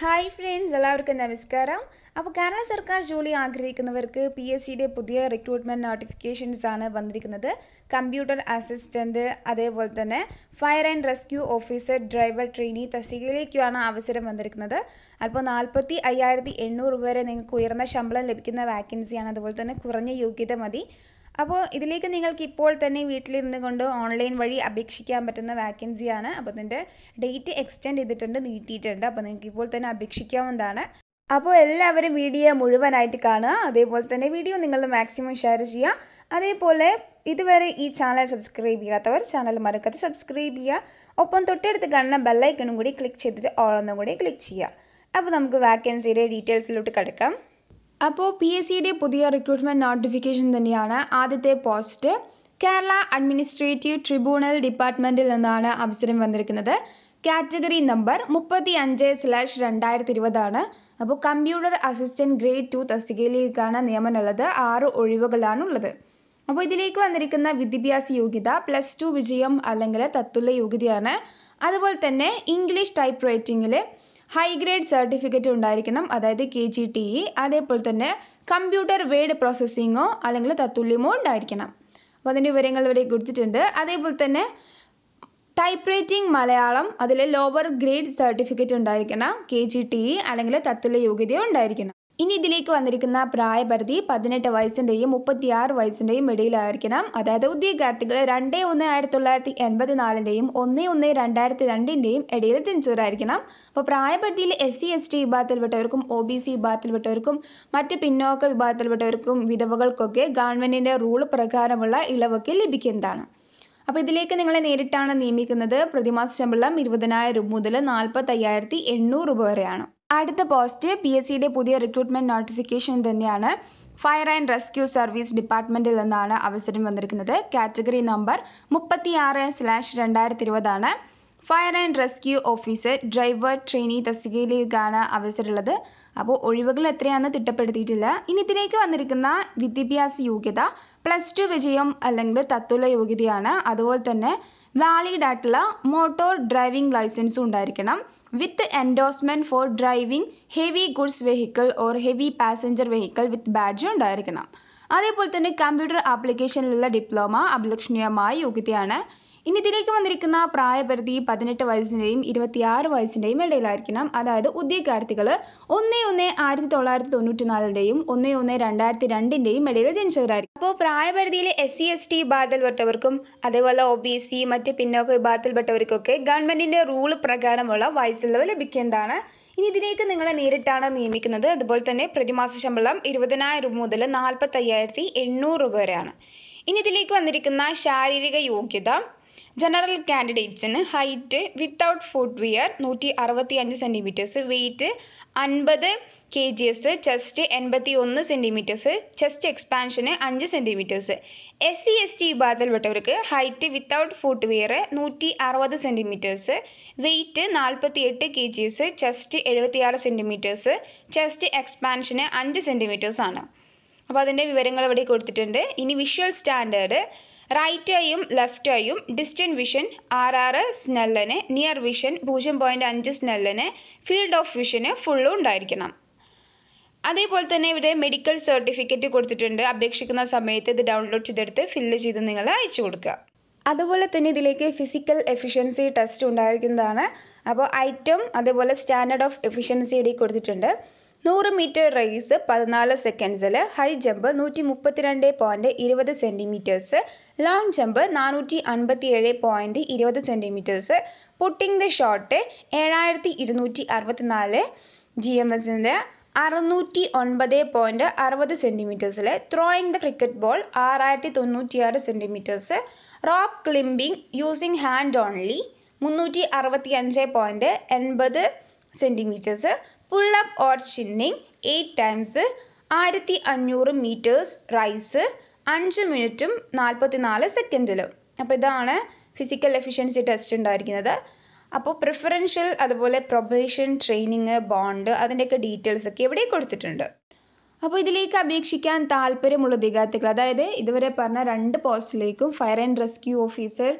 hi friends എല്ലാവർക്കും നമസ്കാരം അപ്പോൾ കേരള സർക്കാർ ജോലി ആഗ്രഹിക്കുന്നവർക്ക് പി എസ് സിയുടെ പുതിയ റിക്രൂട്ട്മെൻറ്റ് നോട്ടിഫിക്കേഷൻസ് ആണ് വന്നിരിക്കുന്നത് കമ്പ്യൂട്ടർ അസിസ്റ്റൻറ്റ് അതേപോലെ തന്നെ fire and rescue officer driver trainee തസ്തികയിലേക്കുമാണ് അവസരം വന്നിരിക്കുന്നത് അപ്പോൾ നാൽപ്പത്തി അയ്യായിരത്തി എണ്ണൂറ് രൂപ വരെ നിങ്ങൾക്ക് ഉയർന്ന ശമ്പളം ലഭിക്കുന്ന വാക്കൻസിയാണ് അതുപോലെ തന്നെ കുറഞ്ഞ യോഗ്യത മതി അപ്പോൾ ഇതിലേക്ക് നിങ്ങൾക്ക് ഇപ്പോൾ തന്നെ വീട്ടിലിരുന്ന് കൊണ്ട് ഓൺലൈൻ വഴി അപേക്ഷിക്കാൻ പറ്റുന്ന വാക്കൻസിയാണ് അപ്പോൾ അതിൻ്റെ ഡേറ്റ് എക്സ്റ്റെൻഡ് ചെയ്തിട്ടുണ്ട് നീട്ടിയിട്ടുണ്ട് അപ്പോൾ നിങ്ങൾക്ക് ഇപ്പോൾ തന്നെ അപേക്ഷിക്കാവുന്നതാണ് അപ്പോൾ എല്ലാവരും വീഡിയോ മുഴുവനായിട്ട് കാണുക അതേപോലെ തന്നെ വീഡിയോ നിങ്ങൾ മാക്സിമം ഷെയർ ചെയ്യുക അതേപോലെ ഇതുവരെ ഈ ചാനൽ സബ്സ്ക്രൈബ് ചെയ്യാത്തവർ ചാനൽ മറക്കാതെ സബ്സ്ക്രൈബ് ചെയ്യുക ഒപ്പം തൊട്ടടുത്ത് കാണുന്ന ബെല്ലൈക്കണും കൂടി ക്ലിക്ക് ചെയ്തിട്ട് ഓളൊന്നും കൂടി ക്ലിക്ക് ചെയ്യുക അപ്പോൾ നമുക്ക് വാക്കൻസിയുടെ ഡീറ്റെയിൽസിലോട്ട് കിടക്കാം അപ്പോൾ പി എസ് സിയുടെ പുതിയ റിക്രൂട്ട്മെന്റ് നോട്ടിഫിക്കേഷൻ തന്നെയാണ് ആദ്യത്തെ പോസ്റ്റ് കേരള അഡ്മിനിസ്ട്രേറ്റീവ് ട്രിബ്യൂണൽ ഡിപ്പാർട്ട്മെന്റിൽ നിന്നാണ് അവസരം വന്നിരിക്കുന്നത് കാറ്റഗറി നമ്പർ മുപ്പത്തി അഞ്ച് സ്ലാഷ് രണ്ടായിരത്തി ഇരുപതാണ് അപ്പോൾ കമ്പ്യൂട്ടർ അസിസ്റ്റന്റ് ഗ്രേഡ് ടു തസ്തികയിലേക്കാണ് നിയമനമുള്ളത് ആറ് ഒഴിവുകളാണ് ഉള്ളത് അപ്പോൾ ഇതിലേക്ക് വന്നിരിക്കുന്ന വിദ്യാഭ്യാസ യോഗ്യത പ്ലസ് ടു വിജയം അല്ലെങ്കിൽ തത്തുല്യ യോഗ്യതയാണ് അതുപോലെ തന്നെ ഇംഗ്ലീഷ് ടൈപ്പ് റൈറ്റിംഗിൽ ഹൈ ഗ്രേഡ് സർട്ടിഫിക്കറ്റ് ഉണ്ടായിരിക്കണം അതായത് കെ ജി ടി ഇ അതേപോലെ തന്നെ കമ്പ്യൂട്ടർ വേഡ് പ്രോസസ്സിങ്ങോ അല്ലെങ്കിൽ തത്തുല്യമോ ഉണ്ടായിരിക്കണം അപ്പോൾ അതിൻ്റെ വിവരങ്ങൾ ഇവിടെ കൊടുത്തിട്ടുണ്ട് അതേപോലെ തന്നെ ടൈപ്പ് റൈറ്റിംഗ് മലയാളം അതിൽ ലോവർ ഗ്രേഡ് സർട്ടിഫിക്കറ്റ് ഉണ്ടായിരിക്കണം കെ ജി ടി ഇ അല്ലെങ്കിൽ തത്തുല്യ യോഗ്യതയോ ഉണ്ടായിരിക്കണം ഇനി ഇതിലേക്ക് വന്നിരിക്കുന്ന പ്രായപരിധി പതിനെട്ട് വയസ്സിൻ്റെയും മുപ്പത്തിയാറ് വയസ്സിൻ്റെയും ഇടയിലായിരിക്കണം അതായത് ഉദ്യോഗാർത്ഥികൾ രണ്ട് ഒന്ന് ആയിരത്തി തൊള്ളായിരത്തി എൺപത്തിനാലിൻ്റെയും ഒന്ന് ഒന്ന് രണ്ടായിരത്തി രണ്ടിൻ്റെയും ഇടയിൽ ജനിച്ചവരായിരിക്കണം അപ്പോൾ പ്രായപരിധിയിൽ എസ് സി എസ് ടി വിഭാഗത്തിൽപ്പെട്ടവർക്കും ഒ ബി സി വിഭാഗത്തിൽപ്പെട്ടവർക്കും മറ്റ് പിന്നോക്ക വിഭാഗത്തിൽപ്പെട്ടവർക്കും വിധവകൾക്കൊക്കെ ഗവൺമെൻറ്റിൻ്റെ റൂൾ പ്രകാരമുള്ള ഇളവൊക്കെ ലഭിക്കുന്നതാണ് അപ്പോൾ ഇതിലേക്ക് നിങ്ങളെ നേരിട്ടാണ് നിയമിക്കുന്നത് പ്രതിമാസ ശമ്പളം ഇരുപതിനായിരം രൂപ മുതൽ നാൽപ്പത്തി അയ്യായിരത്തി എണ്ണൂറ് രൂപ വരെയാണ് അടുത്ത പോസ്റ്റ് പി എസ് സിയുടെ പുതിയ റിക്രൂട്ട്മെന്റ് നോട്ടിഫിക്കേഷൻ തന്നെയാണ് ഫയർ ആൻഡ് റെസ്ക്യൂ സർവീസ് ഡിപ്പാർട്ട്മെന്റിൽ നിന്നാണ് അവസരം വന്നിരിക്കുന്നത് കാറ്റഗറി നമ്പർ മുപ്പത്തി ആറ് സ്ലാഷ് രണ്ടായിരത്തി ഇരുപതാണ് fire and rescue officer driver trainee തസ്തികയിലേക്കാണ് അവസരമുള്ളത് അപ്പോൾ ഒഴിവുകൾ എത്രയാണെന്ന് തിട്ടപ്പെടുത്തിയിട്ടില്ല ഇനി ഇതിലേക്ക് വന്നിരിക്കുന്ന വിദ്യാഭ്യാസ യോഗ്യത പ്ലസ് ടു വിജയം അല്ലെങ്കിൽ തത്തുല്യ യോഗ്യതയാണ് അതുപോലെ തന്നെ വാലിഡ് ആയിട്ടുള്ള മോട്ടോർ ഡ്രൈവിംഗ് ലൈസൻസ് ഉണ്ടായിരിക്കണം with endorsement for driving heavy goods vehicle or heavy passenger vehicle with badge ഉണ്ടായിരിക്കണം അതേപോലെ തന്നെ കമ്പ്യൂട്ടർ ആപ്ലിക്കേഷനിലുള്ള ഡിപ്ലോമ അഭിലഷണീയമായ യോഗ്യതയാണ് ഇനി ഇതിലേക്ക് വന്നിരിക്കുന്ന പ്രായപരിധി പതിനെട്ട് വയസ്സിൻ്റെയും ഇരുപത്തിയാറ് വയസ്സിൻ്റെയും ഇടയിലായിരിക്കണം അതായത് ഉദ്യോഗാർത്ഥികൾ ഒന്ന് ഒന്ന് ആയിരത്തി തൊള്ളായിരത്തി തൊണ്ണൂറ്റി നാലിൻ്റെയും ഒന്ന് ഒന്ന് രണ്ടായിരത്തി രണ്ടിൻ്റെയും ഇടയിൽ ജനിച്ചവരായിരിക്കും അപ്പോൾ പ്രായപരിധിയിൽ എസ് സി എസ് ടി വിഭാഗത്തിൽപ്പെട്ടവർക്കും അതേപോലെ ഒ ബി സി മറ്റ് പിന്നോക്ക വിഭാഗത്തിൽപ്പെട്ടവർക്കൊക്കെ ഗവൺമെന്റിന്റെ റൂൾ പ്രകാരമുള്ള വയസ്സിളവ് ലഭിക്കേണ്ടതാണ് ഇനി ഇതിലേക്ക് നിങ്ങളെ നേരിട്ടാണ് നിയമിക്കുന്നത് അതുപോലെ തന്നെ പ്രതിമാസ ശമ്പളം ഇരുപതിനായിരം രൂപ മുതൽ നാൽപ്പത്തി അയ്യായിരത്തി എണ്ണൂറ് രൂപ വരെയാണ് ഇനി ഇതിലേക്ക് വന്നിരിക്കുന്ന ശാരീരിക യോഗ്യത ജനറൽ കാൻഡിഡേറ്റ്സിന് ഹൈറ്റ് വിത്തൗട്ട് ഫുഡ് വിയർ നൂറ്റി അറുപത്തി അഞ്ച് സെൻറ്റിമീറ്റേഴ്സ് വെയിറ്റ് അൻപത് കെ ജി എസ് ചെസ്റ്റ് എൺപത്തി ഒന്ന് സെൻറ്റിമീറ്റേഴ്സ് ചെസ്റ്റ് എക്സ്പാൻഷന് അഞ്ച് centimetres S C S T വിഭാഗത്തിൽപ്പെട്ടവർക്ക് ഹൈറ്റ് വിത്തൗട്ട് ഫുഡ് വിയർ നൂറ്റി അറുപത് സെൻറ്റിമീറ്റേഴ്സ് വെയിറ്റ് നാൽപ്പത്തി എട്ട് കെ ജി എസ് ചെസ്റ്റ് എഴുപത്തി ആറ് സെൻറ്റിമീറ്റേഴ്സ് ചെസ്റ്റ് എക്സ്പാൻഷന് അഞ്ച് സെൻറ്റിമീറ്റേഴ്സ് ആണ് അപ്പോൾ അതിൻ്റെ വിവരങ്ങൾ ഇവിടെ കൊടുത്തിട്ടുണ്ട് ഇനി വിഷ്വൽ സ്റ്റാൻഡേർഡ് ലെഫ്റ്റ് ഐയും ഡിസ്റ്റന്റ് വിഷൻ ആർ സ്നെല്ലന് നിയർ വിഷൻ പൂജ്യം പോയിൻ്റ് അഞ്ച് സ്നെല്ലന് ഫീൽഡ് ഓഫ് വിഷന് ഫുള്ളും ഉണ്ടായിരിക്കണം അതേപോലെ തന്നെ ഇവിടെ മെഡിക്കൽ സർട്ടിഫിക്കറ്റ് കൊടുത്തിട്ടുണ്ട് അപേക്ഷിക്കുന്ന സമയത്ത് ഇത് ഡൗൺലോഡ് ചെയ്തെടുത്ത് ഫില്ല് ചെയ്ത് നിങ്ങൾ അയച്ചു കൊടുക്കുക അതുപോലെ തന്നെ ഇതിലേക്ക് ഫിസിക്കൽ എഫിഷ്യൻസി ടെസ്റ്റ് ഉണ്ടായിരിക്കുന്നതാണ് അപ്പോൾ ഐറ്റം അതേപോലെ സ്റ്റാൻഡേർഡ് ഓഫ് എഫിഷ്യൻസി ഇവിടെ കൊടുത്തിട്ടുണ്ട് നൂറ് മീറ്റർ റേസ് പതിനാല് സെക്കൻഡ്സിൽ ഹൈ ജമ്പ് നൂറ്റി മുപ്പത്തിരണ്ട് പോയിൻറ്റ് ഇരുപത് സെൻറ്റിമീറ്റേഴ്സ് ലോങ് ജമ്പ് നാനൂറ്റി അൻപത്തി ഏഴ് പോയിൻറ്റ് ഇരുപത് സെൻറ്റിമീറ്റേഴ്സ് പുട്ടിംഗ് ദ ഷോട്ട് ഏഴായിരത്തി ഇരുന്നൂറ്റി അറുപത്തിനാല് ജി എം എസിൻ്റെ അറുന്നൂറ്റി ഒൻപത് പോയിൻറ്റ് അറുപത് സെൻറ്റിമീറ്റേഴ്സിൽ ത്രോയിങ് ദ ക്രിക്കറ്റ് ബോൾ ആറായിരത്തി തൊണ്ണൂറ്റിയാറ് centimetres rock climbing using hand only മുന്നൂറ്റി അറുപത്തി അഞ്ച് പോയിൻറ്റ് എൺപത് centimetres pull up or chinning eight times ആയിരത്തി അഞ്ഞൂറ് മീറ്റേഴ്സ് റൈസ് അഞ്ച് മിനിറ്റും നാൽപ്പത്തിനാല് സെക്കൻഡിലും അപ്പോൾ ഇതാണ് ഫിസിക്കൽ എഫിഷ്യൻസി ടെസ്റ്റ് ഉണ്ടായിരിക്കുന്നത് അപ്പോൾ പ്രിഫറൻഷ്യൽ അതുപോലെ പ്രൊബേഷൻ ട്രെയിനിങ് ബോണ്ട് അതിൻ്റെയൊക്കെ ഡീറ്റെയിൽസ് ഒക്കെ എവിടെ കൊടുത്തിട്ടുണ്ട് അപ്പോൾ ഇതിലേക്ക് അപേക്ഷിക്കാൻ താല്പര്യമുള്ള വിദ്യാർത്ഥികൾ അതായത് ഇതുവരെ പറഞ്ഞ രണ്ട് പോസ്റ്റിലേക്കും fire and rescue officer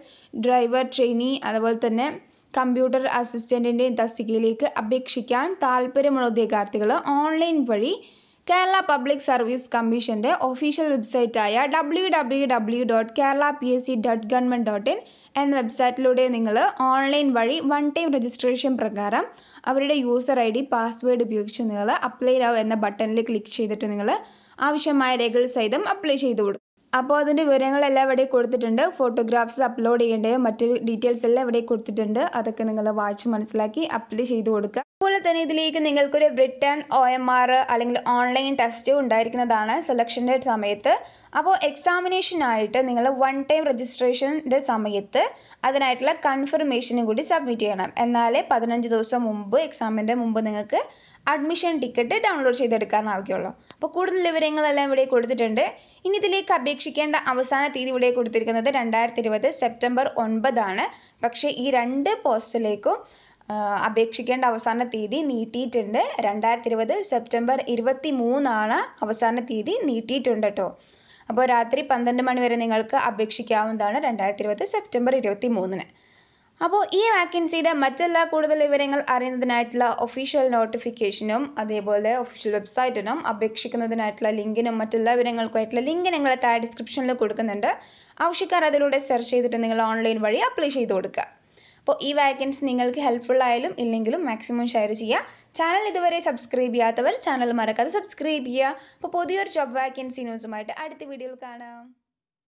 driver trainee അതുപോലെ തന്നെ കമ്പ്യൂട്ടർ അസിസ്റ്റന്റിന്റെ തസ്തികയിലേക്ക് അപേക്ഷിക്കാൻ താല്പര്യമുള്ള ഉദ്യോഗാർത്ഥികൾ ഓൺലൈൻ വഴി കേരള പബ്ലിക് സർവീസ് കമ്മീഷൻ്റെ ഒഫീഷ്യൽ വെബ്സൈറ്റായ W W dot Kerala P S C dot dot in എന്ന വെബ്സൈറ്റിലൂടെ നിങ്ങൾ ഓൺലൈൻ വഴി വൺ ടൈം രജിസ്ട്രേഷൻ പ്രകാരം അവരുടെ യൂസർ ഐ ഡി പാസ്വേഡ് ഉപയോഗിച്ച് നിങ്ങൾ അപ്ലൈ ആവ് എന്ന ബട്ടണിൽ ക്ലിക്ക് ചെയ്തിട്ട് നിങ്ങൾ ആവശ്യമായ രേഖകൾ സഹിതം അപ്ലൈ ചെയ്തു കൊടുക്കുക അപ്പോൾ അതിൻ്റെ വിവരങ്ങളെല്ലാം ഇവിടെ കൊടുത്തിട്ടുണ്ട് ഫോട്ടോഗ്രാഫ്സ് അപ്ലോഡ് ചെയ്യേണ്ടത് മറ്റ് ഡീറ്റെയിൽസ് എല്ലാം ഇവിടെ കൊടുത്തിട്ടുണ്ട് അതൊക്കെ നിങ്ങൾ വായിച്ച് മനസ്സിലാക്കി അപ്ലൈ ചെയ്ത് കൊടുക്കുക അതുപോലെ തന്നെ ഇതിലേക്ക് നിങ്ങൾക്കൊരു റിട്ടേൺ ഒ എം ആർ അല്ലെങ്കിൽ ഓൺലൈൻ ടെസ്റ്റ് ഉണ്ടായിരിക്കുന്നതാണ് സെലക്ഷൻ്റെ സമയത്ത് അപ്പോൾ എക്സാമിനേഷനായിട്ട് നിങ്ങൾ വൺ ടൈം രജിസ്ട്രേഷൻ്റെ സമയത്ത് അതിനായിട്ടുള്ള കൺഫർമേഷനും കൂടി സബ്മിറ്റ് ചെയ്യണം എന്നാലേ പതിനഞ്ച് ദിവസം മുമ്പ് എക്സാമിൻ്റെ മുമ്പ് നിങ്ങൾക്ക് അഡ്മിഷൻ ടിക്കറ്റ് ഡൗൺലോഡ് ചെയ്തെടുക്കാനാവുകയുള്ളൂ അപ്പോൾ കൂടുതൽ വിവരങ്ങളെല്ലാം ഇവിടെ കൊടുത്തിട്ടുണ്ട് ഇനി ഇതിലേക്ക് അപേക്ഷിക്കേണ്ട അവസാന തീയതി ഇവിടെ കൊടുത്തിരിക്കുന്നത് രണ്ടായിരത്തി ഇരുപത് സെപ്റ്റംബർ ഒൻപതാണ് പക്ഷേ ഈ രണ്ട് പോസ്റ്റിലേക്കും അപേക്ഷിക്കേണ്ട അവസാന തീയതി നീട്ടിയിട്ടുണ്ട് രണ്ടായിരത്തി ഇരുപത് സെപ്റ്റംബർ ഇരുപത്തി മൂന്നാണ് അവസാന തീയതി നീട്ടിയിട്ടുണ്ട് കേട്ടോ അപ്പോൾ രാത്രി പന്ത്രണ്ട് മണി വരെ നിങ്ങൾക്ക് അപേക്ഷിക്കാവുന്നതാണ് രണ്ടായിരത്തി ഇരുപത് സെപ്റ്റംബർ ഇരുപത്തി മൂന്നിന് അപ്പോൾ ഈ വാക്കൻസിയുടെ മറ്റെല്ലാ കൂടുതൽ വിവരങ്ങൾ അറിയുന്നതിനായിട്ടുള്ള ഒഫീഷ്യൽ നോട്ടിഫിക്കേഷനും അതേപോലെ ഒഫീഷ്യൽ വെബ്സൈറ്റിനും അപേക്ഷിക്കുന്നതിനായിട്ടുള്ള ലിങ്കിനും മറ്റെല്ലാ വിവരങ്ങൾക്കുമായിട്ടുള്ള ലിങ്ക് ഞങ്ങൾ താഴെ ഡിസ്ക്രിപ്ഷനിൽ കൊടുക്കുന്നുണ്ട് ആവശ്യക്കാർ അതിലൂടെ സെർച്ച് ചെയ്തിട്ട് നിങ്ങൾ ഓൺലൈൻ വഴി അപ്ലൈ ചെയ്ത് കൊടുക്കുക അപ്പോൾ ഈ വാക്കൻസി നിങ്ങൾക്ക് ഹെൽപ്ഫുൾ ആയാലും ഇല്ലെങ്കിലും മാക്സിമം ഷെയർ ചെയ്യുക ചാനൽ ഇതുവരെ സബ്സ്ക്രൈബ് ചെയ്യാത്തവർ ചാനൽ മറക്കാതെ സബ്സ്ക്രൈബ് ചെയ്യുക അപ്പോൾ പുതിയൊരു ജോബ് വാക്കൻസി ന്യൂസുമായിട്ട് അടുത്ത വീഡിയോയിൽ കാണാം